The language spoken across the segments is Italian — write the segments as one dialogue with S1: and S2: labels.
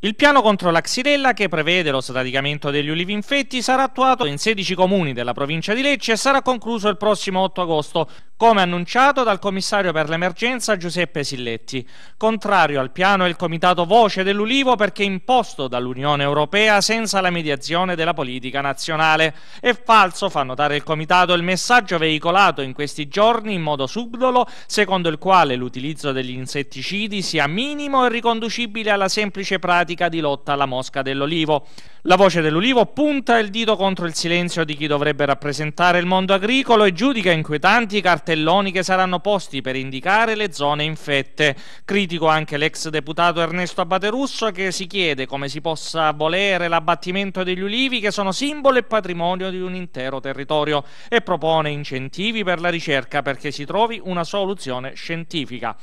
S1: Il piano contro la xylella, che prevede lo sradicamento degli ulivi infetti, sarà attuato in 16 comuni della provincia di Lecce e sarà concluso il prossimo 8 agosto come annunciato dal commissario per l'emergenza Giuseppe Silletti. Contrario al piano è il comitato Voce dell'Ulivo perché imposto dall'Unione Europea senza la mediazione della politica nazionale. È falso, fa notare il comitato, il messaggio veicolato in questi giorni in modo subdolo, secondo il quale l'utilizzo degli insetticidi sia minimo e riconducibile alla semplice pratica di lotta alla mosca dell'olivo. La Voce dell'Ulivo punta il dito contro il silenzio di chi dovrebbe rappresentare il mondo agricolo e giudica inquietanti i cartelli cartelloni che saranno posti per indicare le zone infette. Critico anche l'ex deputato Ernesto Abbaterusso che si chiede come si possa volere l'abbattimento degli ulivi che sono simbolo e patrimonio di un intero territorio e propone incentivi per la ricerca perché si trovi una soluzione scientifica.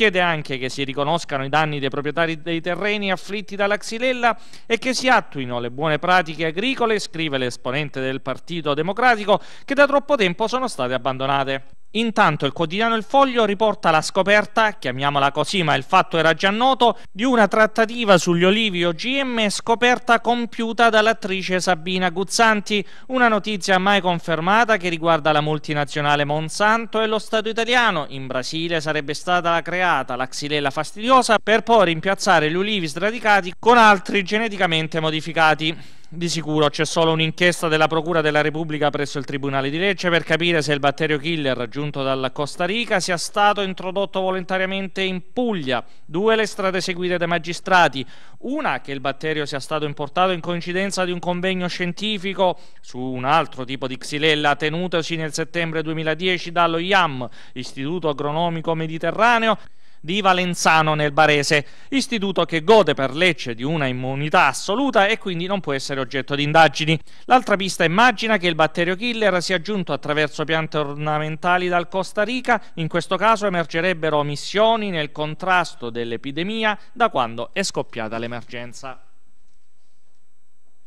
S1: Chiede anche che si riconoscano i danni dei proprietari dei terreni afflitti dalla xylella e che si attuino le buone pratiche agricole, scrive l'esponente del Partito Democratico, che da troppo tempo sono state abbandonate. Intanto il quotidiano Il Foglio riporta la scoperta, chiamiamola così ma il fatto era già noto, di una trattativa sugli olivi OGM scoperta compiuta dall'attrice Sabina Guzzanti, una notizia mai confermata che riguarda la multinazionale Monsanto e lo Stato italiano. In Brasile sarebbe stata creata modificata la xylella fastidiosa per poi rimpiazzare gli ulivi sradicati con altri geneticamente modificati. Di sicuro c'è solo un'inchiesta della Procura della Repubblica presso il Tribunale di Lecce per capire se il batterio killer raggiunto dalla Costa Rica sia stato introdotto volontariamente in Puglia. Due le strade seguite dai magistrati. Una che il batterio sia stato importato in coincidenza di un convegno scientifico su un altro tipo di xylella tenutosi nel settembre 2010 dallo IAM, Istituto Agronomico Mediterraneo, di Valenzano nel Barese, istituto che gode per Lecce di una immunità assoluta e quindi non può essere oggetto di indagini. L'altra pista immagina che il batterio killer sia giunto attraverso piante ornamentali dal Costa Rica, in questo caso emergerebbero omissioni nel contrasto dell'epidemia da quando è scoppiata l'emergenza.